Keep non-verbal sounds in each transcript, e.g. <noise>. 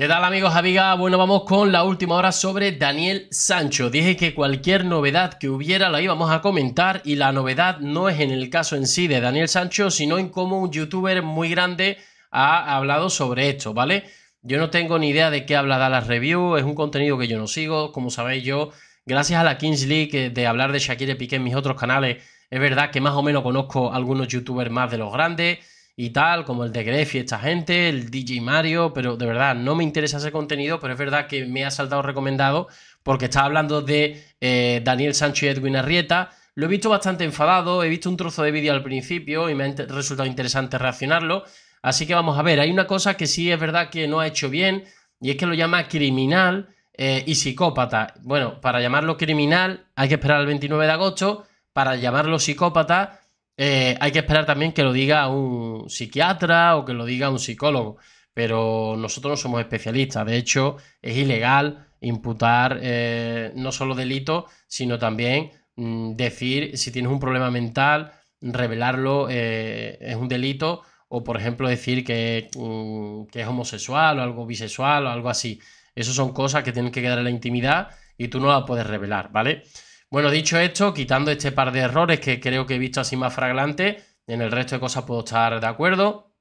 ¿Qué tal amigos, amigas? Bueno, vamos con la última hora sobre Daniel Sancho. Dije que cualquier novedad que hubiera la íbamos a comentar y la novedad no es en el caso en sí de Daniel Sancho, sino en cómo un youtuber muy grande ha hablado sobre esto, ¿vale? Yo no tengo ni idea de qué habla Dallas Review, es un contenido que yo no sigo, como sabéis yo, gracias a la Kings League eh, de hablar de Shakira Piqué en mis otros canales, es verdad que más o menos conozco algunos youtubers más de los grandes y tal, como el de Gref y esta gente, el DJ Mario, pero de verdad no me interesa ese contenido, pero es verdad que me ha saltado recomendado porque estaba hablando de eh, Daniel Sancho y Edwin Arrieta. Lo he visto bastante enfadado, he visto un trozo de vídeo al principio y me ha resultado interesante reaccionarlo. Así que vamos a ver, hay una cosa que sí es verdad que no ha hecho bien y es que lo llama criminal eh, y psicópata. Bueno, para llamarlo criminal hay que esperar al 29 de agosto, para llamarlo psicópata eh, hay que esperar también que lo diga un psiquiatra o que lo diga un psicólogo, pero nosotros no somos especialistas. De hecho, es ilegal imputar eh, no solo delito, sino también mm, decir si tienes un problema mental, revelarlo eh, es un delito, o por ejemplo decir mm, que, es homosexual o algo bisexual o algo así. Esas son cosas que tienen que quedar en la intimidad y tú no las puedes revelar, ¿vale? Bueno, dicho esto, quitando este par de errores que creo que he visto así más fraglante, en el resto de cosas puedo estar de acuerdo.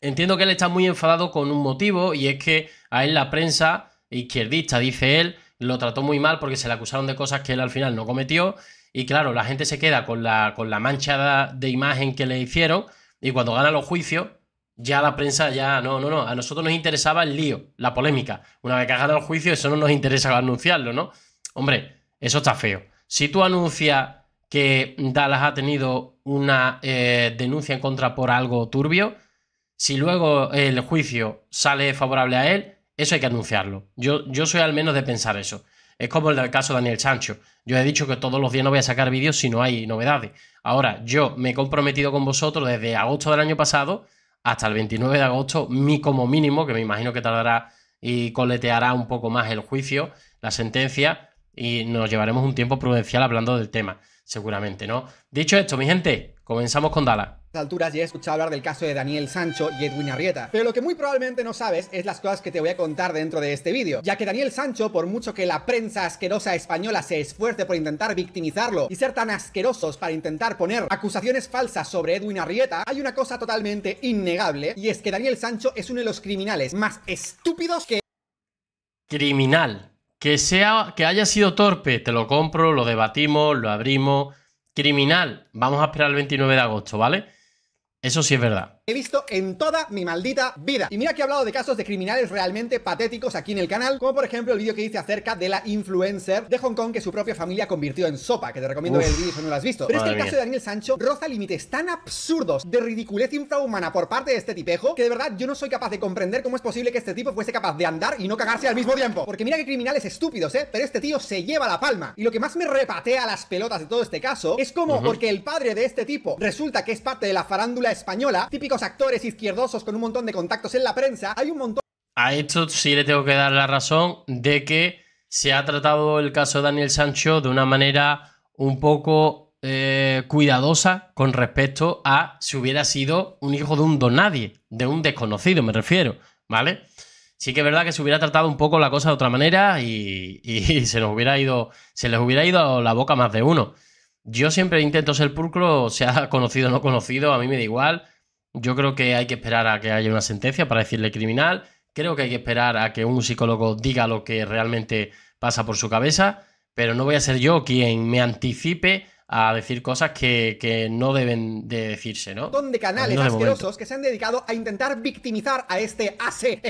Entiendo que él está muy enfadado con un motivo y es que a él la prensa izquierdista, dice él, lo trató muy mal porque se le acusaron de cosas que él al final no cometió y claro, la gente se queda con la, con la mancha de imagen que le hicieron y cuando gana los juicios, ya la prensa ya, no, no, no, a nosotros nos interesaba el lío, la polémica. Una vez que ha ganado el juicio, eso no nos interesa anunciarlo, ¿no? Hombre, eso está feo. Si tú anuncias que Dallas ha tenido una eh, denuncia en contra por algo turbio, si luego el juicio sale favorable a él, eso hay que anunciarlo. Yo, soy al menos de pensar eso. Es como el del caso de Daniel Sancho. Yo he dicho que todos los días no voy a sacar vídeos si no hay novedades. Ahora, yo me he comprometido con vosotros desde agosto del año pasado hasta el 29 de agosto, mi como mínimo, que me imagino que tardará y coleteará un poco más el juicio, la sentencia, y nos llevaremos un tiempo prudencial hablando del tema, seguramente, ¿no? Dicho esto, mi gente, comenzamos con estas alturas ya he escuchado hablar del caso de Daniel Sancho y Edwin Arrieta, pero lo que muy probablemente no sabes es las cosas que te voy a contar dentro de este vídeo, ya que Daniel Sancho, por mucho que la prensa asquerosa española se esfuerce por intentar victimizarlo y ser tan asquerosos para intentar poner acusaciones falsas sobre Edwin Arrieta, hay una cosa totalmente innegable y es que Daniel Sancho es uno de los criminales más estúpidos que... Criminal. Que, sea, que haya sido torpe, te lo compro, lo debatimos, lo abrimos. Criminal, vamos a esperar el 29 de agosto, ¿vale? Eso sí es verdad he visto en toda mi maldita vida. Y mira que he hablado de casos de criminales realmente patéticos aquí en el canal, como por ejemplo el vídeo que hice acerca de la influencer de Hong Kong que su propia familia convirtió en sopa, que te recomiendo el vídeo si no lo has visto. Pero es que el caso de Daniel Sancho roza límites tan absurdos de ridiculez infrahumana por parte de este tipejo que de verdad yo no soy capaz de comprender cómo es posible que este tipo fuese capaz de andar y no cagarse al mismo tiempo. Porque mira que criminales estúpidos, ¿eh? Pero este tío se lleva la palma. Y lo que más me repatea las pelotas de todo este caso es como porque el padre de este tipo resulta que es parte de la farándula española, típico actores izquierdosos con un montón de contactos en la prensa, hay un montón... A esto sí le tengo que dar la razón de que se ha tratado el caso de Daniel Sancho de una manera un poco eh, cuidadosa con respecto a si hubiera sido un hijo de un don nadie, de un desconocido me refiero, ¿vale? Sí que es verdad que se hubiera tratado un poco la cosa de otra manera y, <laughs> se nos hubiera ido, se les hubiera ido la boca más de uno. Yo siempre intento ser pulcro, sea <laughs> conocido o no conocido, a mí me da igual. Yo creo que hay que esperar a que haya una sentencia para decirle criminal. Creo que hay que esperar a que un psicólogo diga lo que realmente pasa por su cabeza, pero no voy a ser yo quien me anticipe a decir cosas que, no deben de decirse, ¿no? Son de canales asquerosos que se han dedicado a intentar victimizar a este AC,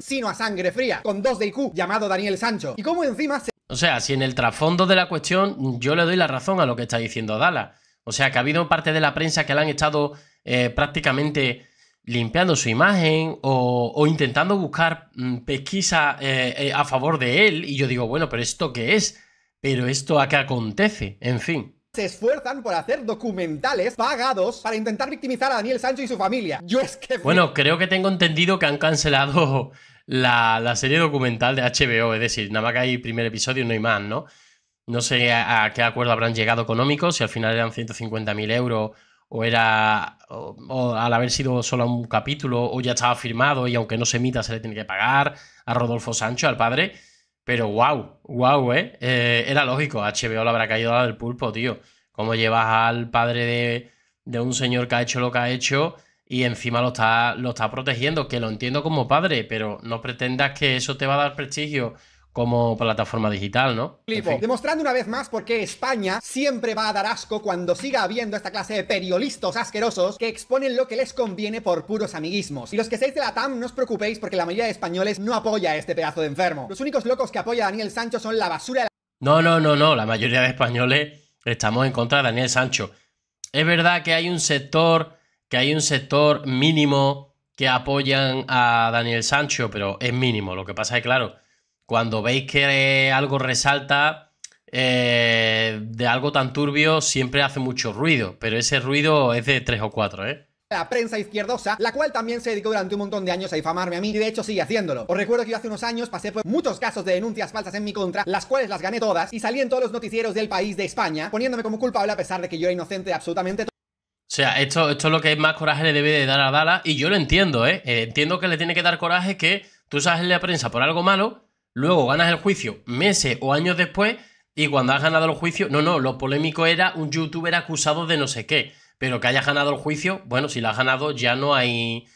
sino a sangre fría, con dos de IQ, llamado Daniel Sancho. Y cómo encima O sea, si en el trasfondo de la cuestión yo le doy la razón a lo que está diciendo Dala o sea que ha habido parte de la prensa que la han estado eh, prácticamente limpiando su imagen o, intentando buscar mm, pesquisa eh, eh, a favor de él. Y yo digo, bueno, pero ¿esto qué es? ¿Pero esto a qué acontece? En fin se esfuerzan por hacer documentales pagados para intentar victimizar a Daniel Sancho y su familia. Yo es que... Bueno, creo que tengo entendido que han cancelado la, serie documental de HBO, es decir, nada más que hay primer episodio, y no hay más, ¿no? No sé a, qué acuerdo habrán llegado económicos, si al final eran 150.000 euros o era o, al haber sido solo un capítulo o ya estaba firmado y aunque no se emita se le tiene que pagar a Rodolfo Sancho, al padre. Pero wow, wow, ¿eh? ¿eh? era lógico, HBO le habrá caído la del pulpo, tío. Cómo llevas al padre de, un señor que ha hecho lo que ha hecho y encima lo está, lo está protegiendo, que lo entiendo como padre, pero no pretendas que eso te va a dar prestigio como plataforma digital, ¿no? Demostrando una vez más por qué España siempre va a dar asco cuando siga habiendo esta clase de periodistas asquerosos que exponen lo que les conviene por puros amiguismos. Y los que seáis de la TAM, no os preocupéis porque la mayoría de españoles no apoya a este pedazo de enfermo. Los únicos locos que apoya a Daniel Sancho son la basura de No, no, no, no. La mayoría de españoles estamos en contra de Daniel Sancho. Es verdad que hay un sector, que hay un sector mínimo que apoyan a Daniel Sancho, pero es mínimo. Lo que pasa es claro cuando veis que algo resalta eh, de algo tan turbio, siempre hace mucho ruido, pero ese ruido es de tres o cuatro, ¿eh? la prensa izquierdosa, la cual también se dedicó durante un montón de años a difamarme a mí y de hecho sigue haciéndolo. Os recuerdo que yo hace unos años pasé por muchos casos de denuncias falsas en mi contra, las cuales las gané todas y salí en todos los noticieros del país de España, poniéndome como culpable a pesar de que yo era inocente absolutamente todo. O sea, esto, esto es lo que más coraje le debe de dar a Dala y yo lo entiendo, ¿eh? eh entiendo que le tiene que dar coraje que tú sales en la prensa por algo malo luego ganas el juicio meses o años después y cuando has ganado el juicio, no, no, lo polémico era un youtuber acusado de no sé qué, pero que hayas ganado el juicio, bueno, si lo has ganado ya no hay...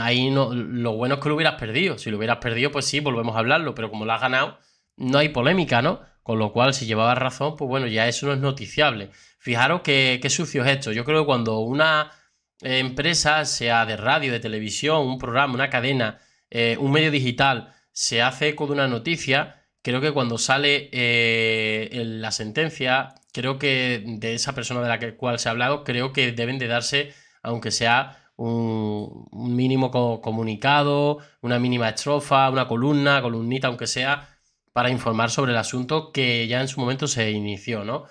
Ahí no, lo bueno es que lo hubieras perdido. Si lo hubieras perdido, pues sí, volvemos a hablarlo. Pero como lo has ganado, no hay polémica, ¿no? Con lo cual, si llevabas razón, pues bueno, ya eso no es noticiable. Fijaros qué, qué sucio es esto. Yo creo que cuando una empresa, sea de radio, de televisión, un programa, una cadena, eh, un medio digital, se hace eco de una noticia, creo que cuando sale eh, la sentencia, creo que de esa persona de la que, cual se ha hablado, creo que deben de darse, aunque sea un, mínimo comunicado, una mínima estrofa, una columna, columnita, aunque sea, para informar sobre el asunto que ya en su momento se inició, ¿no?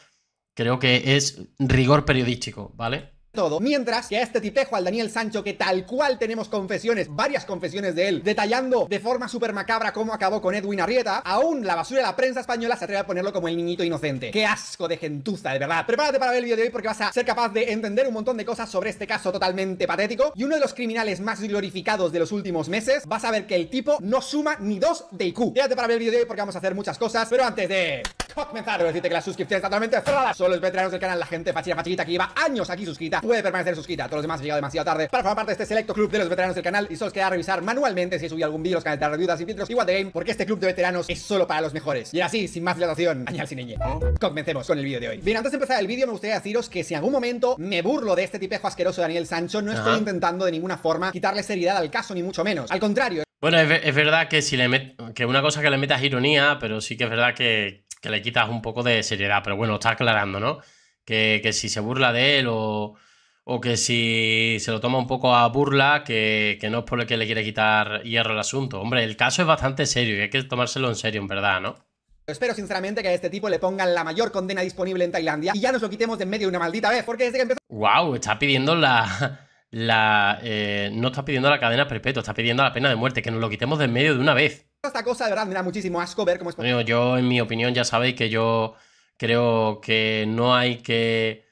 Creo que es rigor periodístico, ¿vale? todo. Mientras que a este tipejo, al Daniel Sancho, que tal cual tenemos confesiones, varias confesiones de él, detallando de forma súper macabra cómo acabó con Edwin Arrieta, aún la basura de la prensa española se atreve a ponerlo como el niñito inocente. ¡Qué asco de gentuza, de verdad! Prepárate para ver el vídeo de hoy porque vas a ser capaz de entender un montón de cosas sobre este caso totalmente patético y uno de los criminales más glorificados de los últimos meses, vas a ver que el tipo no suma ni dos de IQ. Quédate para ver el vídeo de hoy porque vamos a hacer muchas cosas, pero antes de comenzar. Debo decirte que la suscripción está totalmente cerrada. Solo los veteranos del canal, la gente fachira facilita que lleva años aquí suscrita, puede permanecer suscrita. Todos los demás han llegado demasiado tarde para formar parte de este selecto club de los veteranos del canal y solo os queda revisar manualmente si he subido algún vídeo, los canales de dudas y filtros igual de game, porque este club de veteranos es solo para los mejores. Y así, sin más dilatación, añal sin niñe. Oh. Comencemos con el vídeo de hoy. Bien, antes de empezar el vídeo, me gustaría deciros que si en algún momento me burlo de este tipejo asqueroso de Daniel Sancho, no estoy intentando de ninguna forma quitarle seriedad al caso, ni mucho menos. Al contrario, bueno, es, es, verdad que si le meto. que una cosa que le metas ironía, pero sí que es verdad que, que le quitas un poco de seriedad, pero bueno, está aclarando, ¿no? Que, si se burla de él o, que si se lo toma un poco a burla, que, no es por lo que le quiere quitar hierro el asunto. Hombre, el caso es bastante serio y hay que tomárselo en serio, en verdad, ¿no? Espero sinceramente que a este tipo le pongan la mayor condena disponible en Tailandia y ya nos lo quitemos de en medio de una maldita vez, porque desde que empezó... ¡Wow! Está pidiendo la... la eh, no está pidiendo la cadena perpetua, está pidiendo la pena de muerte, que nos lo quitemos de en medio de una vez esta cosa, de verdad, me da muchísimo asco ver cómo es posible. Yo, en mi opinión, ya sabéis que yo creo que no hay que.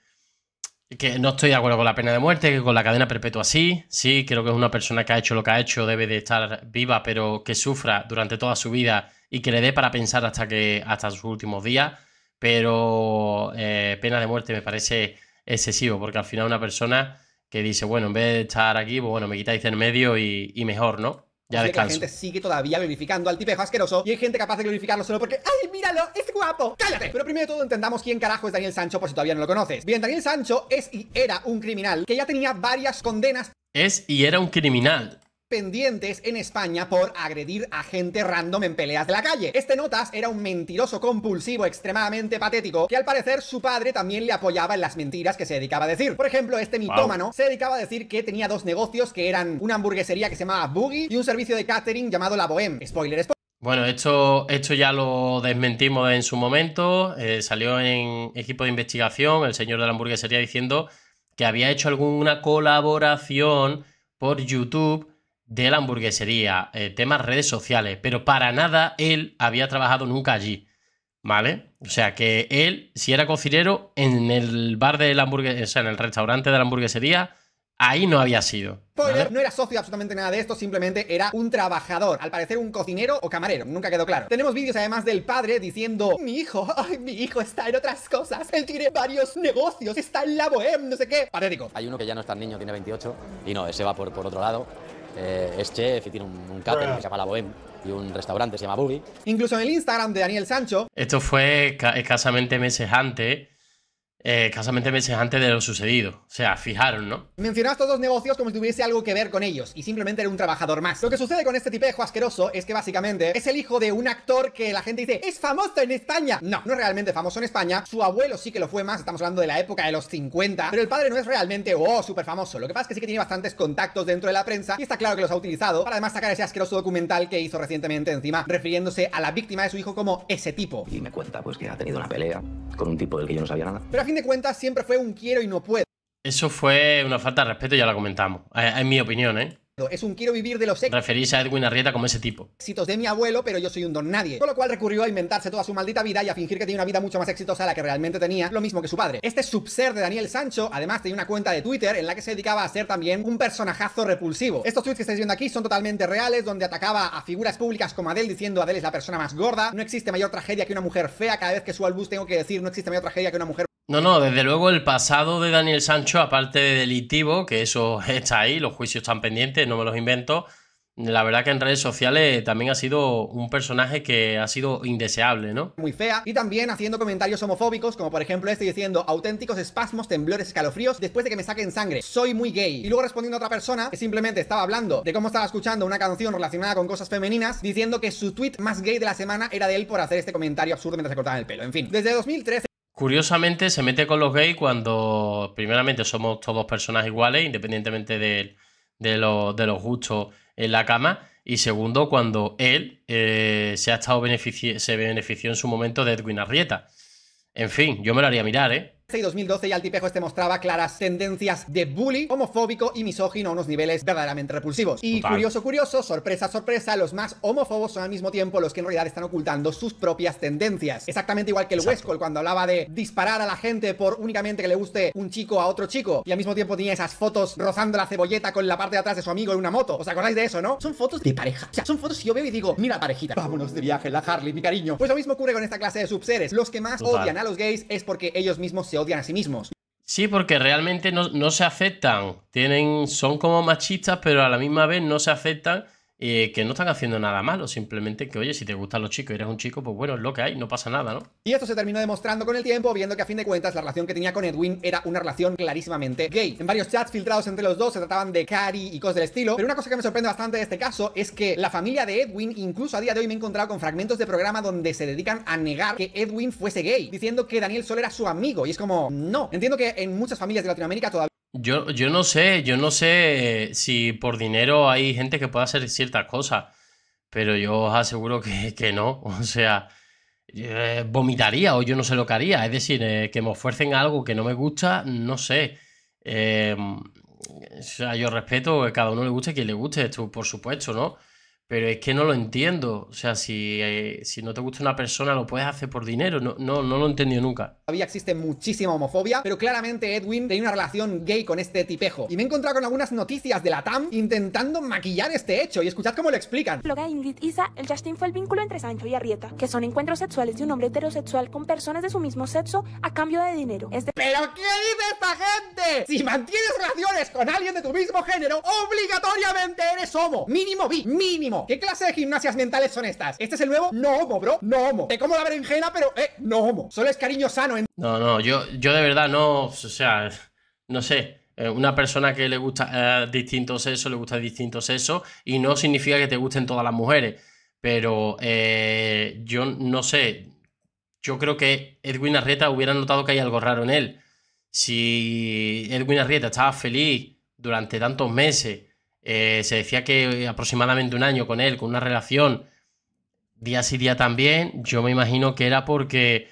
Que no estoy de acuerdo con la pena de muerte, que con la cadena perpetua sí. Sí, creo que es una persona que ha hecho lo que ha hecho, debe de estar viva, pero que sufra durante toda su vida y que le dé para pensar hasta que. hasta sus últimos días. Pero eh, pena de muerte me parece excesivo, porque al final una persona que dice, bueno, en vez de estar aquí, pues bueno, me quitáis en medio y mejor, ¿no? Ya la gente sigue todavía glorificando al tipejo asqueroso y hay gente capaz de glorificarlo solo porque ¡Ay, míralo! ¡Es guapo! ¡Cállate! Pero primero de todo entendamos quién carajo es Daniel Sancho por si todavía no lo conoces. Bien, Daniel Sancho es y era un criminal que ya tenía varias condenas. Es y era un criminal pendientes en España por agredir a gente random en peleas de la calle. Este Notas era un mentiroso compulsivo extremadamente patético que al parecer su padre también le apoyaba en las mentiras que se dedicaba a decir. Por ejemplo, este mitómano se dedicaba a decir que tenía dos negocios que eran una hamburguesería que se llamaba Boogie y un servicio de catering llamado La Bohème. Spoiler, spoiler. Bueno, esto, ya lo desmentimos en su momento. Eh, salió en equipo de investigación el señor de la hamburguesería diciendo que había hecho alguna colaboración por YouTube de la hamburguesería, eh, temas redes sociales, pero para nada él había trabajado nunca allí, ¿vale? O sea que él, si era cocinero, en el bar de la hamburguesería, o sea, en el restaurante de la hamburguesería, ahí no había sido. no era socio absolutamente nada de esto, simplemente era un trabajador, al parecer un cocinero o camarero, nunca quedó claro. Tenemos vídeos además del padre diciendo, mi hijo, <laughs> ay, mi hijo está en otras cosas, él tiene varios negocios, está en la Bohem, no sé qué. Patético. Hay uno que ya no está niño, tiene 28, y no, ese va por, por otro lado. Eh, es chef y tiene un, catering que se llama La Bohème y un restaurante que se llama Boogie Incluso en el Instagram de Daniel Sancho. Esto fue escasamente meses antes eh, meses antes de lo sucedido. O sea, fijaron, ¿no? Mencionaba estos dos negocios como si tuviese algo que ver con ellos y simplemente era un trabajador más. Lo que sucede con este tipejo asqueroso es que básicamente es el hijo de un actor que la gente dice es famoso en España. No, no es realmente famoso en España. Su abuelo sí que lo fue más, estamos hablando de la época de los 50, pero el padre no es realmente, oh, súper famoso. Lo que pasa es que sí que tiene bastantes contactos dentro de la prensa y está claro que los ha utilizado para además sacar ese asqueroso documental que hizo recientemente encima, refiriéndose a la víctima de su hijo como ese tipo. Y me cuenta pues que ha tenido una pelea con un tipo del que yo no sabía nada. Pero fin de cuentas siempre fue un quiero y no puedo. Eso fue una falta de respeto, ya la comentamos. En eh, mi opinión, ¿eh? Es un quiero vivir de los éxitos. Referís a Edwin Arrieta como ese tipo. Éxitos de mi abuelo, pero yo soy un don nadie. Con lo cual recurrió a inventarse toda su maldita vida y a fingir que tenía una vida mucho más exitosa a la que realmente tenía, lo mismo que su padre. Este subser de Daniel Sancho, además, tenía una cuenta de Twitter en la que se dedicaba a ser también un personajazo repulsivo. Estos tweets que estáis viendo aquí son totalmente reales, donde atacaba a figuras públicas como Adele diciendo Adele es la persona más gorda. No existe mayor tragedia que una mujer fea. Cada vez que subo al bus tengo que decir no existe mayor tragedia que una mujer no, no, desde luego el pasado de Daniel Sancho, aparte de delictivo, que eso <laughs> está ahí, los juicios están pendientes, no me los invento. La verdad que en redes sociales también ha sido un personaje que ha sido indeseable, ¿no? Muy fea. Y también haciendo comentarios homofóbicos, como por ejemplo este diciendo auténticos espasmos, temblores, escalofríos, después de que me saquen sangre. Soy muy gay. Y luego respondiendo a otra persona que simplemente estaba hablando de cómo estaba escuchando una canción relacionada con cosas femeninas, diciendo que su tweet más gay de la semana era de él por hacer este comentario absurdo mientras se cortaban el pelo. En fin, desde 2013... Curiosamente se mete con los gays cuando primeramente somos todos personas iguales, independientemente de, de los gustos en la cama. Y segundo, cuando él eh, se, ha estado se benefició en su momento de Edwin Arrieta. En fin, yo me lo haría mirar, ¿eh? y 2012 ya el tipejo este mostraba claras tendencias de bully, homofóbico y misógino a unos niveles verdaderamente repulsivos. Y curioso, curioso, sorpresa, sorpresa, los más homófobos son al mismo tiempo los que en realidad están ocultando sus propias tendencias. Exactamente igual que el Westcol cuando hablaba de disparar a la gente por únicamente que le guste un chico a otro chico y al mismo tiempo tenía esas fotos rozando la cebolleta con la parte de atrás de su amigo en una moto. ¿Os acordáis de eso, no? Son fotos de pareja. O sea, son fotos que yo veo y digo, mira parejita, vámonos de viaje, la Harley, mi cariño. Pues lo mismo ocurre con esta clase de subseres. Los que más odian a los gays es porque ellos mismos se odian a sí mismos. Sí, porque realmente no, se aceptan. Tienen, son como machistas, pero a la misma vez no se aceptan eh, que no están haciendo nada malo, simplemente que, oye, si te gustan los chicos y eres un chico, pues bueno, es lo que hay, no pasa nada, ¿no? Y esto se terminó demostrando con el tiempo, viendo que a fin de cuentas la relación que tenía con Edwin era una relación clarísimamente gay. En varios chats filtrados entre los dos se trataban de Cari y cosas del estilo, pero una cosa que me sorprende bastante de este caso es que la familia de Edwin, incluso a día de hoy me he encontrado con fragmentos de programa donde se dedican a negar que Edwin fuese gay, diciendo que Daniel Sol era su amigo, y es como, no. Entiendo que en muchas familias de Latinoamérica todavía yo, yo no sé, yo no sé si por dinero hay gente que pueda hacer ciertas cosas, pero yo os aseguro que, no. <laughs> O sea, eh, vomitaría o yo no sé lo que haría. Es decir, eh, que me ofrecen algo que no me gusta, no sé. Eh, o sea, yo respeto que cada uno le guste quien le guste, esto por supuesto, ¿no? Pero es que no lo entiendo. O sea, si, eh, si no te gusta una persona, lo puedes hacer por dinero. No, no, no lo he entendido nunca. Todavía existe muchísima homofobia, pero claramente Edwin tenía una relación gay con este tipejo. Y me he encontrado con algunas noticias de la TAM intentando maquillar este hecho. Y escuchad cómo lo explican. Lo Ingrid Isa, el Justin fue el vínculo entre Sancho y Arrieta, que son encuentros sexuales de un hombre heterosexual con personas de su mismo sexo a cambio de dinero. ¿Pero qué dice esta gente? Si mantienes relaciones con alguien de tu mismo género, obligatoriamente eres homo. Mínimo vi, mínimo. ¿Qué clase de gimnasias mentales son estas? Este es el nuevo no homo, bro. No homo. Te como la berenjena, pero eh, no homo. Solo es cariño sano No, no, yo, yo de verdad no. O sea, no sé eh, una persona que le gusta eh, distintos sexos, le gusta distintos sexos y no significa que te gusten todas las mujeres. Pero yo no sé. Yo creo que Edwin Arrieta hubiera notado que hay algo raro en él. Si Edwin Arrieta estaba feliz durante tantos meses eh, se decía que aproximadamente un año con él, con una relación día sí día también, yo me imagino que era porque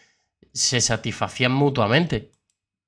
se satisfacían mutuamente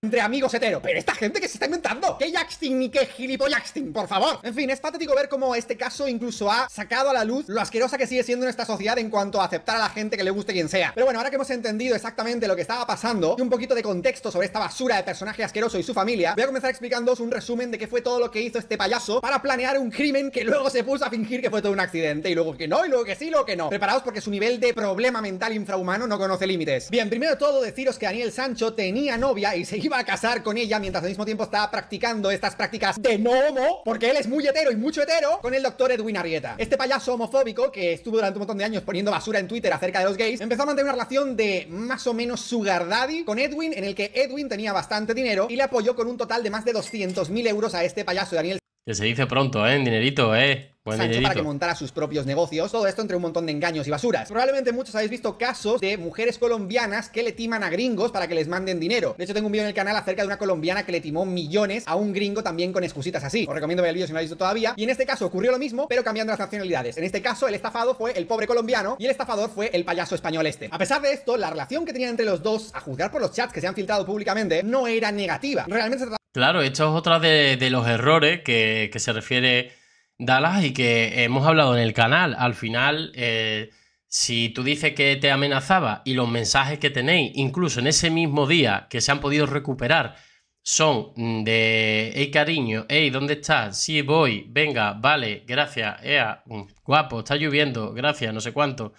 entre amigos hetero. Pero esta gente que se está inventando. ¿Qué Jackstein ni qué gilipollaxting, por favor? En fin, es patético ver cómo este caso incluso ha sacado a la luz lo asquerosa que sigue siendo nuestra sociedad en cuanto a aceptar a la gente que le guste quien sea. Pero bueno, ahora que hemos entendido exactamente lo que estaba pasando y un poquito de contexto sobre esta basura de personaje asqueroso y su familia, voy a comenzar explicándoos un resumen de qué fue todo lo que hizo este payaso para planear un crimen que luego se puso a fingir que fue todo un accidente y luego que no, y luego que sí, y luego que no. Preparaos porque su nivel de problema mental infrahumano no conoce límites. Bien, primero todo deciros que Daniel Sancho tenía novia y seguimos iba a casar con ella mientras al mismo tiempo estaba practicando estas prácticas de no homo, porque él es muy hetero y mucho hetero, con el doctor Edwin Arrieta. Este payaso homofóbico que estuvo durante un montón de años poniendo basura en Twitter acerca de los gays, empezó a mantener una relación de más o menos sugar daddy con Edwin, en el que Edwin tenía bastante dinero y le apoyó con un total de más de 200.000 euros a este payaso Daniel se dice pronto, ¿eh? En dinerito, ¿eh? Sancho para que montara sus propios negocios, todo esto entre un montón de engaños y basuras. Probablemente muchos habéis visto casos de mujeres colombianas que le timan a gringos para que les manden dinero. De hecho, tengo un vídeo en el canal acerca de una colombiana que le timó millones a un gringo también con excusitas así. Os recomiendo ver el vídeo si no lo habéis visto todavía. Y en este caso ocurrió lo mismo, pero cambiando las nacionalidades. En este caso, el estafado fue el pobre colombiano y el estafador fue el payaso español este. A pesar de esto, la relación que tenían entre los dos, a juzgar por los chats que se han filtrado públicamente, no era negativa. Realmente se Claro, esto es otro de, los errores que, se refiere Dallas y que hemos hablado en el canal. Al final, eh, si tú dices que te amenazaba y los mensajes que tenéis, incluso en ese mismo día que se han podido recuperar, son de, hey cariño, hey, ¿dónde estás? Sí, voy, venga, vale, gracias, ea, mm, guapo, está lloviendo, gracias, no sé cuánto.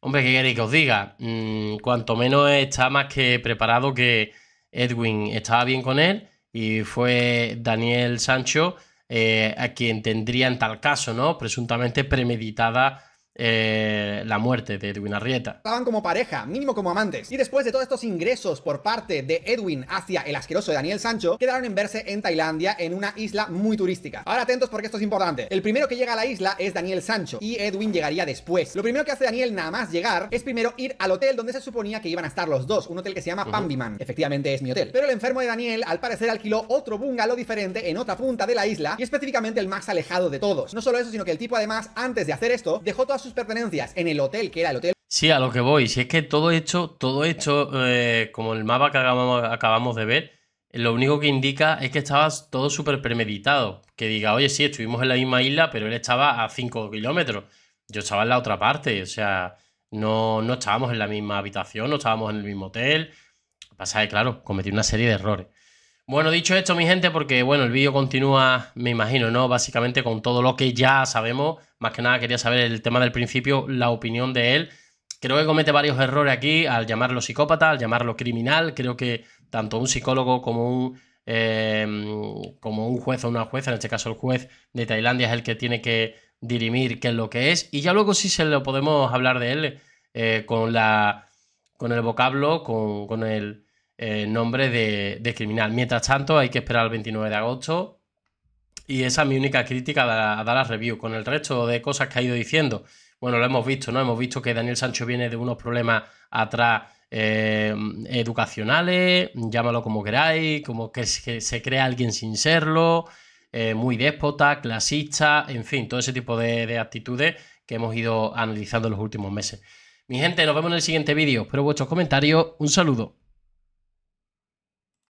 Hombre, ¿qué queréis que os diga? Mm, cuanto menos está más que preparado que Edwin estaba bien con él y fue Daniel Sancho eh, a quien tendría en tal caso, ¿no? Presuntamente premeditada eh, la muerte de Edwin Arrieta. Estaban como pareja, mínimo como amantes. Y después de todos estos ingresos por parte de Edwin hacia el asqueroso Daniel Sancho, quedaron en verse en Tailandia, en una isla muy turística. Ahora atentos porque esto es importante. El primero que llega a la isla es Daniel Sancho y Edwin llegaría después. Lo primero que hace Daniel nada más llegar es primero ir al hotel donde se suponía que iban a estar los dos, un hotel que se llama uh Efectivamente es mi hotel. Pero el enfermo de Daniel, al parecer, alquiló otro bungalow diferente en otra punta de la isla y específicamente el más alejado de todos. No solo eso, sino que el tipo además, antes de hacer esto, dejó todas sus pertenencias en el hotel, que era el hotel. Sí, a lo que voy. Si es que todo hecho, todo hecho, eh, como el mapa que acabamos, acabamos de ver, lo único que indica es que estaba todo súper premeditado. Que diga, oye, sí, estuvimos en la misma isla, pero él estaba a 5 kilómetros. Yo estaba en la otra parte. O sea, no, no estábamos en la misma habitación, no estábamos en el mismo hotel. Pasa que, claro, cometí una serie de errores. Bueno, dicho esto, mi gente, porque bueno, el vídeo continúa, me imagino, ¿no? Básicamente con todo lo que ya sabemos. Más que nada quería saber el tema del principio, la opinión de él. Creo que comete varios errores aquí al llamarlo psicópata, al llamarlo criminal. Creo que tanto un psicólogo como un, eh, como un juez o una jueza, en este caso el juez de Tailandia es el que tiene que dirimir qué es lo que es. Y ya luego sí se lo podemos hablar de él eh, con, la, con el vocablo, con, con el eh, nombre de, criminal. Mientras tanto, hay que esperar el 29 de agosto. Y esa es mi única crítica a, a dar la review. Con el resto de cosas que ha ido diciendo, bueno, lo hemos visto, ¿no? Hemos visto que Daniel Sancho viene de unos problemas atrás eh, educacionales, llámalo como queráis, como que se, crea alguien sin serlo, eh, muy déspota, clasista, en fin, todo ese tipo de, de actitudes que hemos ido analizando en los últimos meses. Mi gente, nos vemos en el siguiente vídeo. Espero vuestros comentarios. Un saludo.